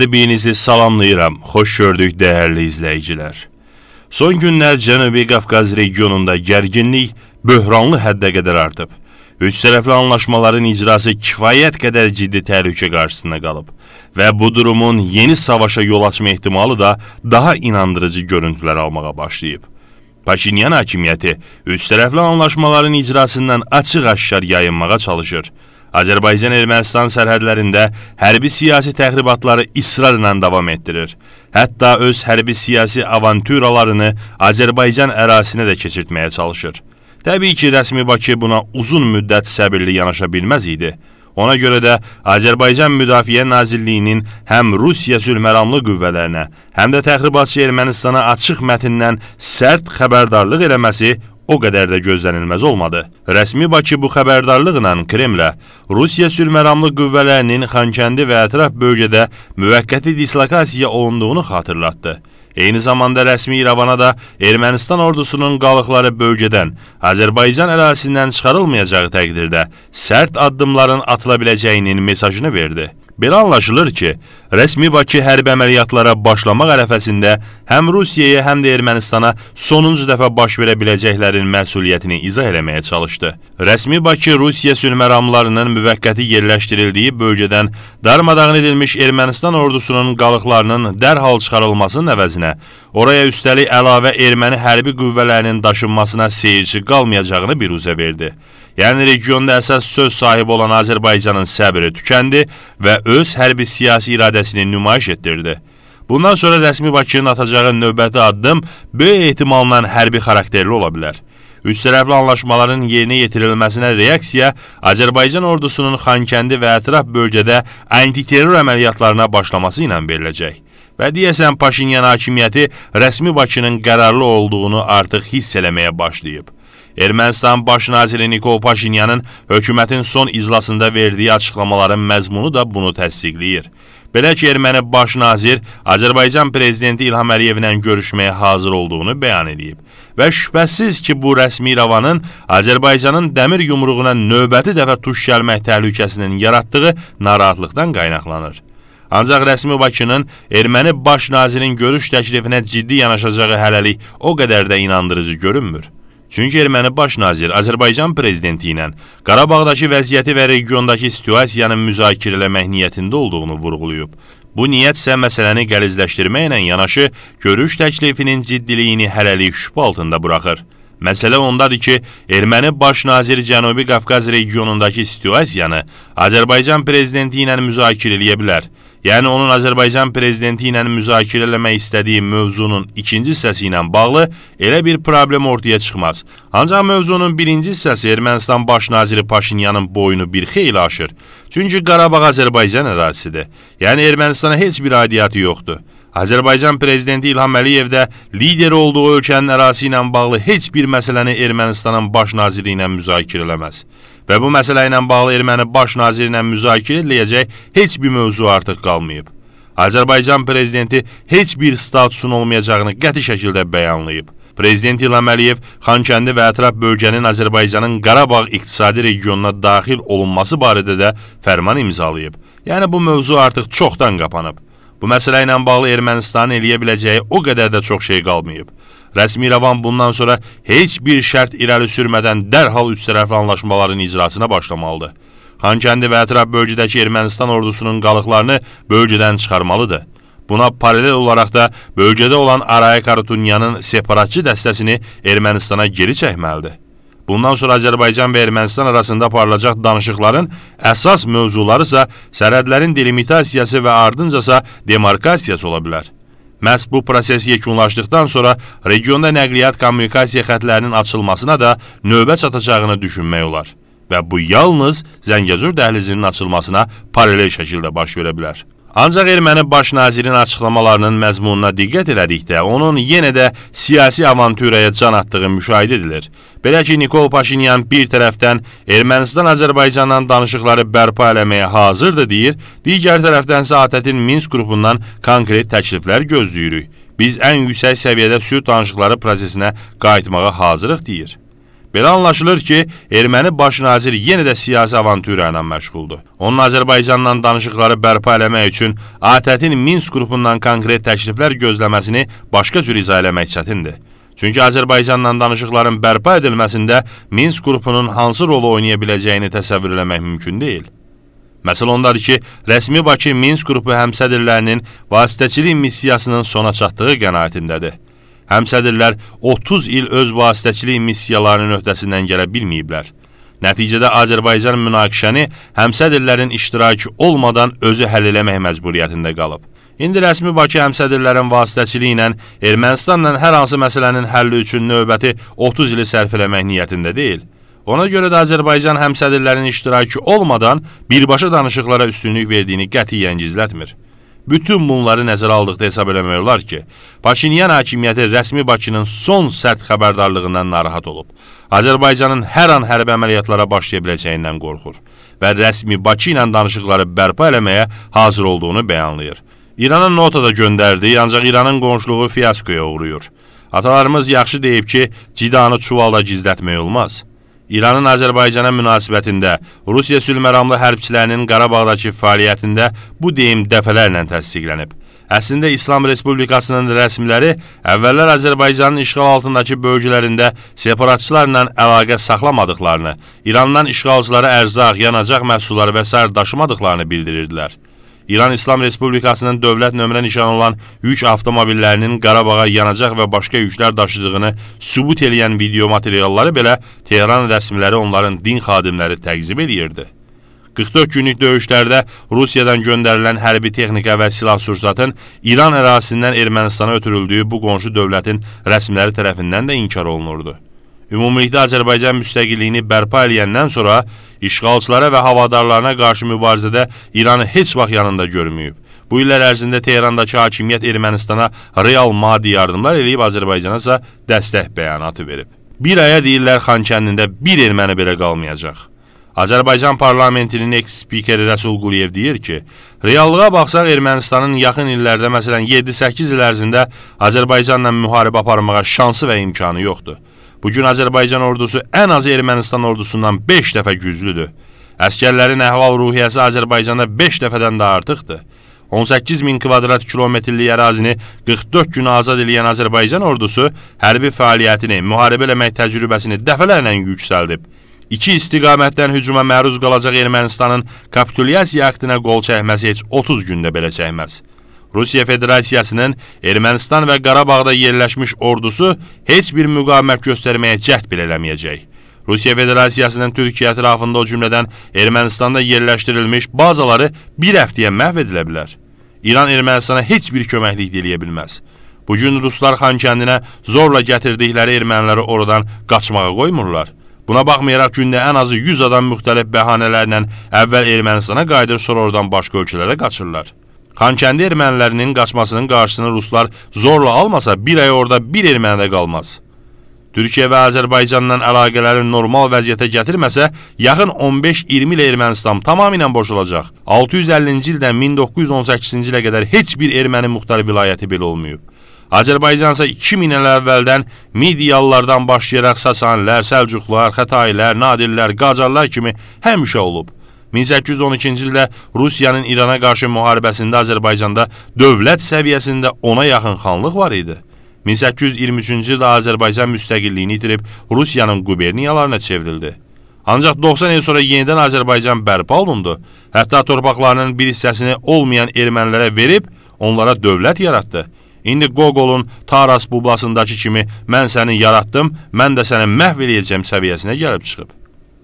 Hər birinizi salamlayıram, xoş gördük dəyərli izləyicilər. Son günlər Cənubi Qafqaz regionunda gərginlik böhranlı həddə qədər artıb. Üç tərəfli anlaşmaların icrası kifayət qədər ciddi təhlükə qarşısında qalıb və bu durumun yeni savaşa yol açma ehtimalı da daha inandırıcı görüntülər almağa başlayıb. Paşinyan hakimiyyəti üç tərəfli anlaşmaların icrasından açıq-aşkar yayınmağa çalışır. Azərbaycan-Ermənistan sərhədlərində hərbi-siyasi təxribatları israrla davam etdirir. Hətta öz hərbi-siyasi avantüralarını Azərbaycan ərazisinə də keçirtməyə çalışır. Təbii ki, rəsmi Bakı buna uzun müddət səbirli yanaşa bilməz idi. Ona görə də Azərbaycan Müdafiə Nazirliyinin həm Rusiya sülhməramlı qüvvələrinə, həm də təxribatçı Ermənistana açıq mətindən sərt xəbərdarlıq eləməsi o qədər də gözlənilməz olmadı. Rəsmi Bakı bu xəbərdarlıqla Kremlə Rusiya sülməramlı qüvvələrinin Xankəndi və ətraf bölgədə müvəqqəti dislokasiya olunduğunu xatırlatdı. Eyni zamanda rəsmi İrəvana da Ermənistan ordusunun qalıqları bölgədən, Azərbaycan ərazisindən çıxarılmayacağı təqdirdə sərt addımların atıla biləcəyinin mesajını verdi. Belə anlaşılır ki, rəsmi Bakı hərbi əməliyyatlara başlamaq ərəfəsində həm Rusiyaya, həm də Ermənistana sonuncu dəfə baş verə biləcəklərin məsuliyyətini izah eləməyə çalışdı. Rəsmi Bakı Rusiya sülhməramlarının müvəqqəti yerləşdirildiyi bölgədən darmadağın edilmiş Ermənistan ordusunun qalıqlarının dərhal çıxarılmasının əvəzinə oraya üstəlik əlavə erməni hərbi qüvvələrinin daşınmasına seyirci qalmayacağını biruzə verdi yəni regionda əsas söz sahibi olan Azərbaycanın səbri tükəndi və öz hərbi siyasi iradəsini nümayiş etdirdi. Bundan sonra rəsmi Bakının atacağı növbəti addım böyük ehtimalla hərbi xarakterli ola bilər. Üçtərəfli anlaşmaların yerinə yetirilməsinə reaksiya Azərbaycan ordusunun Xankəndi və ətraf bölgədə antiterror əməliyyatlarına başlaması ilə veriləcək. Və deyəsən Paşinyan hakimiyyəti rəsmi Bakının qərarlı olduğunu artıq hiss eləməyə başlayıb. Ermənistan baş naziri Nikol Paşinyanın hökumətin son iclasında verdiyi açıqlamaların məzmunu da bunu təsdiqləyir. Belə ki, erməni baş nazir Azərbaycan prezidenti İlham Əliyevlə görüşməyə hazır olduğunu bəyan edib. Və şübhəsiz ki, bu rəsmi İrəvanın Azərbaycanın dəmir yumruğuna növbəti dəfə tuş gəlmək təhlükəsinin yaratdığı narahatlıqdan qaynaqlanır. Ancaq rəsmi Bakının erməni baş nazirin görüş təklifinə ciddi yanaşacağı hələlik o qədər də inandırıcı görünmür. Çünki erməni baş nazir Azərbaycan prezidenti ilə Qarabağdakı vəziyyəti və regiondakı situasiyanı müzakirə eləmək niyyətində olduğunu vurğulayıb. Bu niyyət isə məsələni qəlizləşdirməklə yanaşı görüş təklifinin ciddiliyini hələlik şübhə altında buraxır. Məsələ ondadır ki, erməni baş naziri Cənubi Qafqaz regionundakı situasiyanı Azərbaycan prezidenti ilə müzakirə eləyə bilər yəni onun Azərbaycan prezidenti ilə müzakirə eləmək istədiyi mövzunun ikinci hissəsi ilə bağlı elə bir problem ortaya çıxmaz. Ancaq mövzunun birinci hissəsi Ermənistan baş naziri Paşinyanın boynu bir xeyli aşır. Çünki Qarabağ Azərbaycan ərazisidir. Yəni Ermənistana heç bir aidiyyatı yoxdur. Azərbaycan prezidenti İlham Əliyev də lider olduğu ölkənin ərazisi ilə bağlı heç bir məsələni Ermənistanın baş naziri ilə müzakirə eləməz və bu məsələ ilə bağlı erməni baş naziri ilə müzakirə ediləcək heç bir mövzu artıq qalmayıb. Azərbaycan prezidenti heç bir statusun olmayacağını qəti şəkildə bəyanlayıb. Prezident İlham Əliyev Xankəndi və ətraf bölgənin Azərbaycanın Qarabağ iqtisadi regionuna daxil olunması barədə də fərman imzalayıb. Yəni bu mövzu artıq çoxdan qapanıb. Bu məsələ ilə bağlı Ermənistanın eləyə biləcəyi o qədər də çox şey qalmayıb. Rəsmi rəvan bundan sonra heç bir şərt irəli sürmədən dərhal üç tərəfli anlaşmaların icrasına başlamalıdır. Xankəndi və ətraf bölgədəki Ermənistan ordusunun qalıqlarını bölgədən çıxarmalıdır. Buna paralel olaraq da bölgədə olan Araya Karutunyanın separatçı dəstəsini Ermənistana geri çəkməlidir. Bundan sonra Azərbaycan və Ermənistan arasında aparılacaq danışıqların əsas mövzuları isə sərhədlərin delimitasiyası və ardıncasa demarkasiyası ola bilər. Məhz bu proses yekunlaşdıqdan sonra regionda nəqliyyat kommunikasiya xətlərinin açılmasına da növbə çatacağını düşünmək olar və bu yalnız Zəngəzur dəhlizinin açılmasına paralel şəkildə baş verə bilər. Ancaq erməni baş nazirin açıqlamalarının məzmununa diqqət elədikdə, onun yenə də siyasi avantüraya can atdığı müşahidə edilir. Belə ki, Nikol Paşinyan bir tərəfdən Ermənistan-Azərbaycandan danışıqları bərpa eləməyə hazırdır deyir, digər tərəfdənsə ATƏT-in Minsk qrupundan konkret təkliflər gözləyirik. Biz ən yüksək səviyyədə sülh danışıqları prosesinə qayıtmağa hazırıq deyir. Belə anlaşılır ki, erməni baş nazir yenə də siyasi avantüra ilə məşğuldur. Onun Azərbaycanla danışıqları bərpa eləmək üçün ATƏT-in Minsk qrupundan konkret təkliflər gözləməsini başqa cür izah eləmək çətindir. Çünki Azərbaycanla danışıqların bərpa edilməsində Minsk qrupunun hansı rolu oynaya biləcəyini təsəvvür eləmək mümkün deyil. Məsəl ondadır ki, rəsmi Bakı Minsk qrupu həmsədirlərinin vasitəçilik missiyasının sona çatdığı qənaətindədir. Həmsədirlər 30 il öz vasitəçilik missiyalarının öhdəsindən gələ bilməyiblər. Nəticədə Azərbaycan münaqişəni həmsədirlərin iştirakı olmadan özü həll eləmək məcburiyyətində qalıb. İndi rəsmi Bakı həmsədirlərin vasitəçiliyi ilə Ermənistanla hər hansı məsələnin həlli üçün növbəti 30 ili sərf eləmək niyyətində deyil. Ona görə də Azərbaycan həmsədirlərin iştirakı olmadan birbaşa danışıqlara üstünlük verdiyini qətiyyən gizlətmir. Bütün bunları nəzərə aldıqda hesab eləmək olar ki, Paşinyan hakimiyyəti rəsmi Bakının son sərt xəbərdarlığından narahat olub. Azərbaycanın hər an hərbi əməliyyatlara başlaya biləcəyindən qorxur və rəsmi Bakı ilə danışıqları bərpa eləməyə hazır olduğunu bəyanlayır. İrana nota da göndərdi, ancaq İranın qonşuluğu fiyaskoya uğruyur. Atalarımız yaxşı deyib ki, cidanı çuvalda gizlətmək olmaz.'' İranın Azərbaycana münasibətində Rusiya sülhməramlı hərbçilərinin Qarabağdakı fəaliyyətində bu deyim dəfələrlə təsdiqlənib. Əslində İslam Respublikasının rəsmiləri əvvəllər Azərbaycanın işğal altındakı bölgələrində separatçılarla əlaqə saxlamadıqlarını, İrandan işğalçılara ərzaq, yanacaq məhsulları və s. daşımadıqlarını bildirirdilər. İran İslam Respublikasının dövlət nömrə nişan olan yük avtomobillərinin Qarabağa yanacaq və başqa yüklər daşıdığını sübut eləyən video materialları belə Tehran rəsmiləri onların din xadimləri təqzib edirdi. 44 günlük döyüşlərdə Rusiyadan göndərilən hərbi texnika və silah-sursatın İran ərazisindən Ermənistana ötürüldüyü bu qonşu dövlətin rəsmiləri tərəfindən də inkar olunurdu ümumilikdə Azərbaycan müstəqilliyini bərpa eləyəndən sonra işğalçılara və havadarlarına qarşı mübarizədə İranı heç vaxt yanında görməyib. Bu illər ərzində Tehrandakı hakimiyyət Ermənistana real maddi yardımlar eləyib, Azərbaycana isə dəstək bəyanatı verib. Bir aya deyirlər Xankəndində bir erməni belə qalmayacaq. Azərbaycan parlamentinin eks-spikeri Rəsul Quliyev deyir ki, reallığa baxsaq Ermənistanın yaxın illərdə, məsələn 7-8 il ərzində Azərbaycanla müharibə aparmağa şansı və imkanı yoxdur. Bugün Azərbaycan ordusu ən az Ermənistan ordusundan 5 dəfə güclüdür. Əskərlərin əhval-ruhiyyəsi Azərbaycanda 5 dəfədən də artıqdır. 18 min kvadrat kilometrlik ərazini 44 gün azad edən Azərbaycan ordusu hərbi fəaliyyətini, müharibə eləmək təcrübəsini dəfələrlə yüksəldib. İki istiqamətdən hücuma məruz qalacaq Ermənistanın kapitulyasiya aktına qol çəkməsi heç 30 gündə belə çəkməz. Rusiya Federasiyasının Ermənistan və Qarabağda yerləşmiş ordusu heç bir müqavimət göstərməyə cəhd belə eləməyəcək. Rusiya Federasiyasının Türkiyə ətrafında o cümlədən Ermənistanda yerləşdirilmiş bazaları bir həftəyə məhv edilə bilər. İran Ermənistana heç bir köməklik eləyə bilməz. Bugün ruslar Xankəndinə zorla gətirdikləri erməniləri oradan qaçmağa qoymurlar. Buna baxmayaraq gündə ən azı 100 adam müxtəlif bəhanələrlə əvvəl Ermənistana qayıdır, sonra oradan başqa ölkələrə qaçırlar. Xankəndi ermənilərinin qaçmasının qarşısını ruslar zorla almasa bir ay orada bir erməni də qalmaz. Türkiyə və Azərbaycandan əlaqələri normal vəziyyətə gətirməsə, yaxın 15-20 ilə Ermənistan tamamilə boşalacaq. 650-ci ildən 1918-ci ilə qədər heç bir erməni muxtar vilayəti belə olmayıb. Azərbaycan isə 2000 il əvvəldən Midiyalılardan başlayaraq Sasanilər, Səlcuqlar, Xətailər, Nadirlər, Qacarlar kimi həmişə olub. 1812-ci ildə Rusiyanın İrana qarşı müharibəsində Azərbaycanda dövlət səviyyəsində ona yaxın xanlıq var idi. 1823-cü ildə Azərbaycan müstəqilliyini itirib Rusiyanın quberniyalarına çevrildi. Ancaq 90 il sonra yenidən Azərbaycan bərpa olundu. Hətta torpaqlarının bir hissəsini olmayan ermənilərə verib onlara dövlət yaratdı. İndi Gogolun Taras bublasındakı kimi mən səni yaratdım, mən də səni məhv eləyəcəm səviyyəsinə gəlib çıxıb.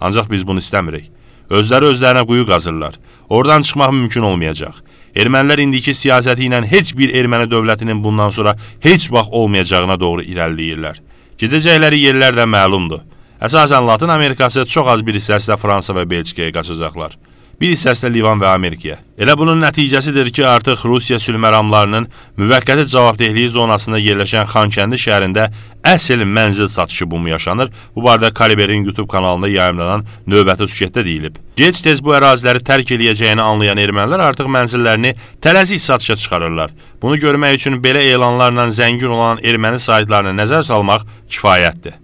Ancaq biz bunu istəmirik. Özləri özlərinə quyu qazırlar. Oradan çıxmaq mümkün olmayacaq. Ermənilər indiki siyasəti ilə heç bir erməni dövlətinin bundan sonra heç vaxt olmayacağına doğru irəliləyirlər. Gedəcəkləri yerlər də məlumdur. Əsasən Latın Amerikası çox az bir hissəsi də Fransa və Belçikaya qaçacaqlar bir hissəsi Livan və Amerikaya. Elə bunun nəticəsidir ki, artıq Rusiya sülhməramlarının müvəqqəti cavabdehliyi zonasında yerləşən Xankəndi şəhərində əsl mənzil satışı bumu yaşanır. Bu barədə Kaliberin YouTube kanalında yayımlanan növbəti süketdə deyilib. Gec-tez bu əraziləri tərk eləyəcəyini anlayan ermənilər artıq mənzillərini tələzik satışa çıxarırlar. Bunu görmək üçün belə elanlarla zəngin olan erməni saytlarına nəzər salmaq kifayətdir.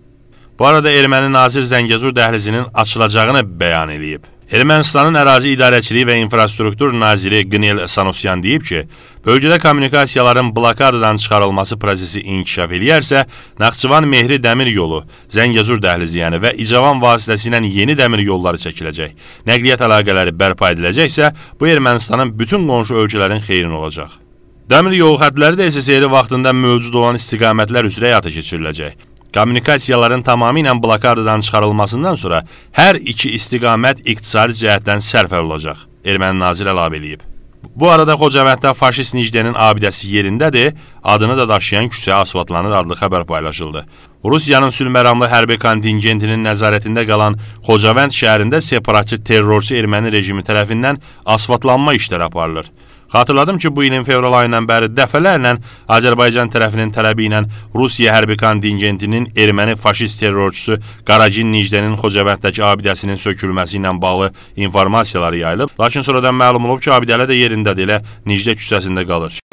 Bu arada erməni nazir Zəngəzur dəhlizinin açılacağını bəyan edib. Ermənistanın ərazi idarəçiliyi və infrastruktur naziri Qnel Sanusyan deyib ki, bölgədə kommunikasiyaların blokadadan çıxarılması prosesi inkişaf eləyərsə, Naxçıvan-Mehri dəmir yolu, Zəngəzur dəhlizi yəni və İcavan vasitəsilə yeni dəmir yolları çəkiləcək. Nəqliyyat əlaqələri bərpa ediləcəksə, bu Ermənistanın bütün qonşu ölkələrin xeyrin olacaq. Dəmir yolu xətləri də SSR vaxtında mövcud olan istiqamətlər üzrə həyata keçiriləcək. Kommunikasiyaların tamamilə blokadadan çıxarılmasından sonra hər iki istiqamət iqtisadi cəhətdən sərf olunacaq, erməni nazir əlavə eləyib. Bu arada Xocavənddə faşist Nicdenin abidəsi yerindədir, adını da daşıyan küsə asfaltlanır adlı xəbər paylaşıldı. Rusiyanın sülməramlı hərbi kontingentinin nəzarətində qalan Xocavənd şəhərində separatçı terrorçu erməni rejimi tərəfindən asfaltlanma işləri aparılır. Xatırladım ki, bu ilin fevral ayından bəri dəfələrlə Azərbaycan tərəfinin tələbi ilə Rusiya hərbi kontingentinin erməni faşist terrorçusu Qaracin Nicdənin Xocavənddəki abidəsinin sökülməsi ilə bağlı informasiyalar yayılıb, lakin sonradan məlum olub ki, abidə hələ də yerindədir, elə Nicdə küçəsində qalır.